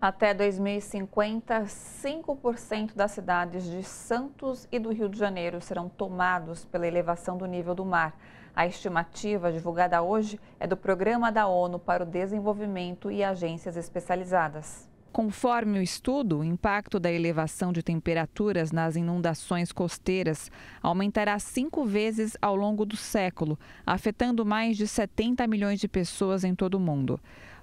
Até 2050, 5% das cidades de Santos e do Rio de Janeiro serão tomados pela elevação do nível do mar. A estimativa divulgada hoje é do Programa da ONU para o Desenvolvimento e agências especializadas. Conforme o estudo, o impacto da elevação de temperaturas nas inundações costeiras aumentará cinco vezes ao longo do século, afetando mais de 70 milhões de pessoas em todo o mundo.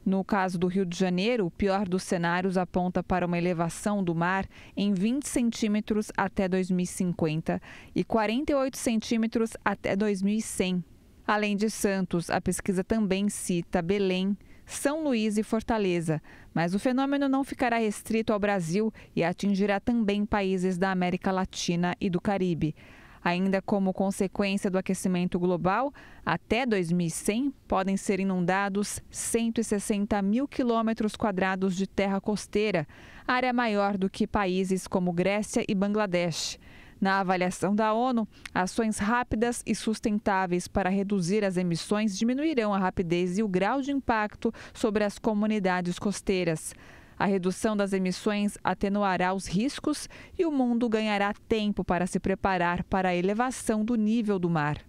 No caso do Rio de Janeiro, o pior dos cenários aponta para uma elevação do mar em 20 centímetros até 2050 e 48 centímetros até 2100. Além de Santos, a pesquisa também cita Belém, são Luís e Fortaleza. Mas o fenômeno não ficará restrito ao Brasil e atingirá também países da América Latina e do Caribe. Ainda como consequência do aquecimento global, até 2100 podem ser inundados 160 mil quilômetros quadrados de terra costeira, área maior do que países como Grécia e Bangladesh. Na avaliação da ONU, ações rápidas e sustentáveis para reduzir as emissões diminuirão a rapidez e o grau de impacto sobre as comunidades costeiras. A redução das emissões atenuará os riscos e o mundo ganhará tempo para se preparar para a elevação do nível do mar.